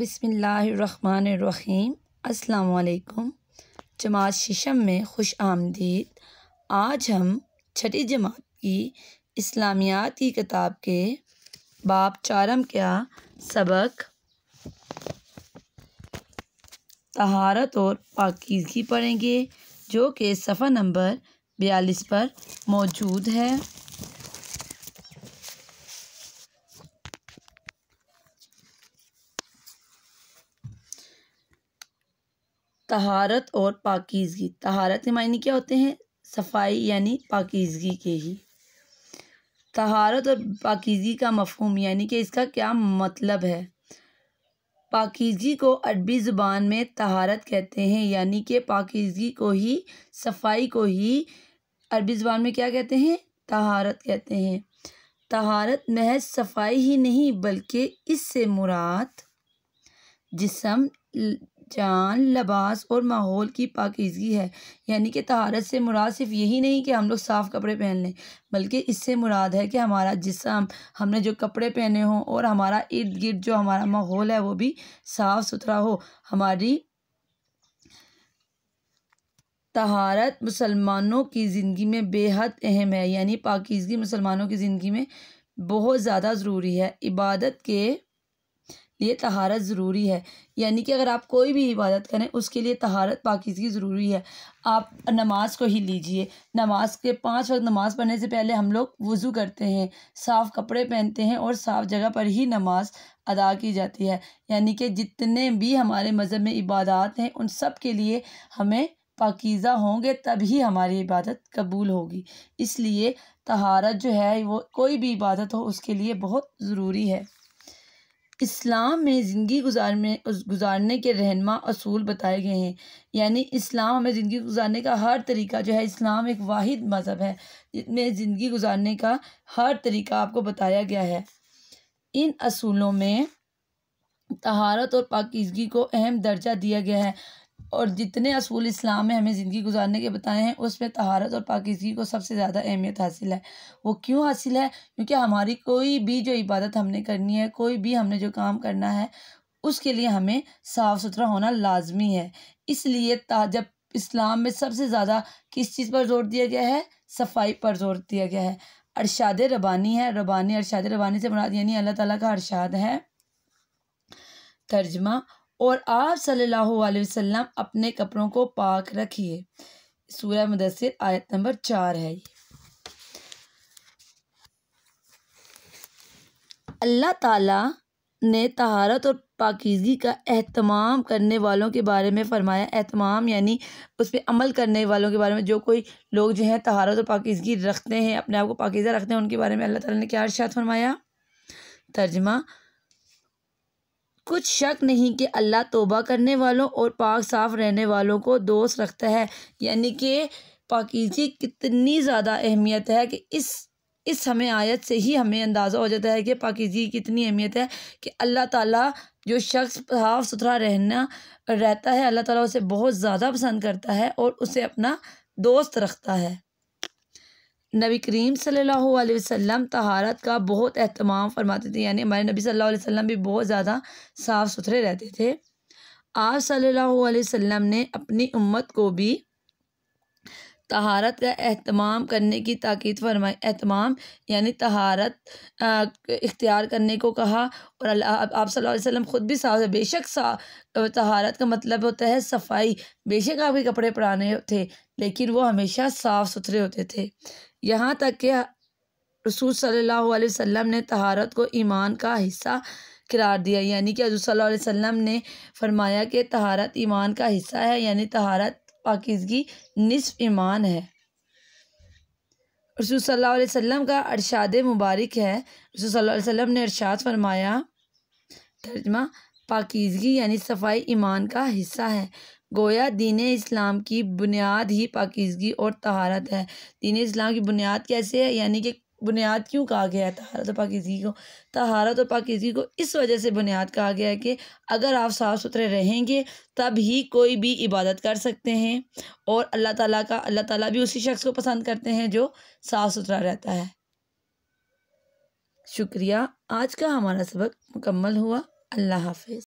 बिसमीम अस्सलाम जमात शीशम में खुश आमदीद आज हम छठी जमात की इस्लामियात की किताब के बाप चारम क्या सबक तहारत और पाकिजगी पढ़ेंगे जो कि सफ़ा नंबर बयालीस पर मौजूद है तहारत और पाकिजगी तहारत के मायने क्या होते हैं सफाई यानी पाकिजगी के ही तहारत और पाकिजगी का मफहम यानी कि इसका क्या मतलब है पाकिजगी को अरबी ज़ुबान में तहारत कहते हैं यानी कि पाकिजगी को ही सफाई को ही अरबी ज़ुबान में क्या कहते हैं तहारत कहते हैं तहारत महज सफाई ही नहीं बल्कि इससे मुराद जिसम जान लबास और माहौल की पाकिजगी है यानी कि तहारत से मुराद सिर्फ यही नहीं कि हम लोग साफ़ कपड़े पहन लें बल्कि इससे मुराद है कि हमारा जिसम हमने जो कपड़े पहने हों और हमारा इर्द गिर्द जो हमारा माहौल है वो भी साफ़ सुथरा हो हमारी तहारत मुसलमानों की ज़िंदगी में बेहद अहम है यानी पाकिजगी मुसलमानों की ज़िंदगी में बहुत ज़्यादा ज़रूरी है इबादत के लिए तहारत ज़रूरी है यानी कि अगर आप कोई भी इबादत करें उसके लिए तहारत पाकिजगी ज़रूरी है आप नमाज को ही लीजिए नमाज के पांच वक्त नमाज पढ़ने से पहले हम लोग वज़ू करते हैं साफ़ कपड़े पहनते हैं और साफ़ जगह पर ही नमाज अदा की जाती है यानी कि जितने भी हमारे मज़हब में इबादत हैं उन सब के लिए हमें पाकिज़ा होंगे तभी हमारी इबादत कबूल होगी इसलिए तहारत जो है वो कोई भी इबादत हो उसके लिए बहुत ज़रूरी है इस्लाम में ज़िंदगी गुजारने गुजारने के रहनमा असूल बताए गए हैं यानी इस्लाम हमें ज़िंदगी गुजारने का हर तरीका जो है इस्लाम एक वाद मज़हब है जिसमें ज़िंदगी गुजारने का हर तरीका आपको बताया गया है इन असूलों में तहारत और पाकिजगी को अहम दर्जा दिया गया है और जितने असूल इस्लाम में हमें ज़िंदगी गुजारने के बताए हैं उसमें तहारत और पाकिजगी को सबसे ज़्यादा अहमियत हासिल है वो क्यों हासिल है क्योंकि हमारी कोई भी जो इबादत हमने करनी है कोई भी हमने जो काम करना है उसके लिए हमें साफ़ सुथरा होना लाजमी है इसलिए जब इस्लाम में सबसे ज़्यादा किस चीज़ पर जोर दिया गया है सफाई पर जोर दिया गया है अरशाद रबानी है रबानी अरशाद रबानी से मुराद यानी अल्लाह ताला का अरशाद है तर्जमा और आप सल्लल्लाहु अलैहि वसल्लम अपने कपड़ों को पाक रखिए सूर्य मुदसर आयत नंबर चार है अल्लाह ताला ने तहारत और पाकिजगी का अहतमाम करने वालों के बारे में फरमाया अहतमाम यानी उस पर अमल करने वालों के बारे में जो कोई लोग जो हैं तहारत और पाकिजगी रखते हैं अपने आप को पाकिजा रखते हैं उनके बारे में अल्लाह ताला ने क्या अर्शात फरमाया तर्जमा कुछ शक नहीं कि अल्लाह तोबा करने वालों और पाक साफ रहने वालों को दोस्त रखता है यानी कि पाकिजी कितनी ज़्यादा अहमियत है कि इस इस हमें आयत से ही हमें अंदाज़ा हो जाता है कि पाकिजी की कितनी अहमियत है कि अल्लाह ताला जो शख्स साफ सुथरा रहना रहता है अल्लाह ताला उसे बहुत ज़्यादा पसंद करता है और उसे अपना दोस्त रखता है नबी करीम सल्लल्लाहु अलैहि वसल्लम तहारत का बहुत अहतमाम फरमाते थे यानी हमारे नबी सल्लल्लाहु अलैहि वसल्लम भी बहुत ज़्यादा साफ़ सुथरे रहते थे आप सल्लल्लाहु अलैहि वसल्लम ने अपनी उम्मत को भी तहारत का अहतमाम करने की ताकीद फरमाई अहतमाम यानी तहारत इख्तियार करने को कहा और आप सल्लल्लाहु अलैहि वसल्लम ख़ुद भी साफ बेशक सा तहारत का मतलब होता है सफाई बेशक आपके कपड़े पुराने थे लेकिन वो हमेशा साफ़ सुथरे होते थे यहाँ तक कि रसूल सल्लल्लाहु अलैहि वसल्लम ने तहारत को ईमान का हिस्सा करार दिया यानी कि हजू सल्लल्लाहु अलैहि वसल्लम ने फरमाया कि तहारत ईमान का हिस्सा है यानी तहारत पाकिजगी निसफ ईमान है रसूल सल्लल्लाहु अलैहि वसल्लम का अरशाद मुबारक है रसूल सल्लल्लाहु अलैहि वसल्लम ने अरशाद फरमाया तर्जमा पाकिजगी यानी सफाई ईमान का हिस्सा है गोया दीन इस्लाम की बुनियाद ही पाकिजगी और तहारत है दीन इस्लाम की बुनियाद कैसे है यानी कि बुनियाद क्यों कहा गया है तहारत और पाकिज़गी को तहारत और पाकिज़गी को इस वजह से बुनियाद कहा गया है कि अगर आप साफ़ सुथरे रहेंगे तब ही कोई भी इबादत कर सकते हैं और अल्लाह ताला का अल्लाह ताला भी उसी शख्स को पसंद करते हैं जो साफ़ सुथरा रहता है शुक्रिया आज का हमारा सबक मुकम्मल हुआ अल्लाह हाफ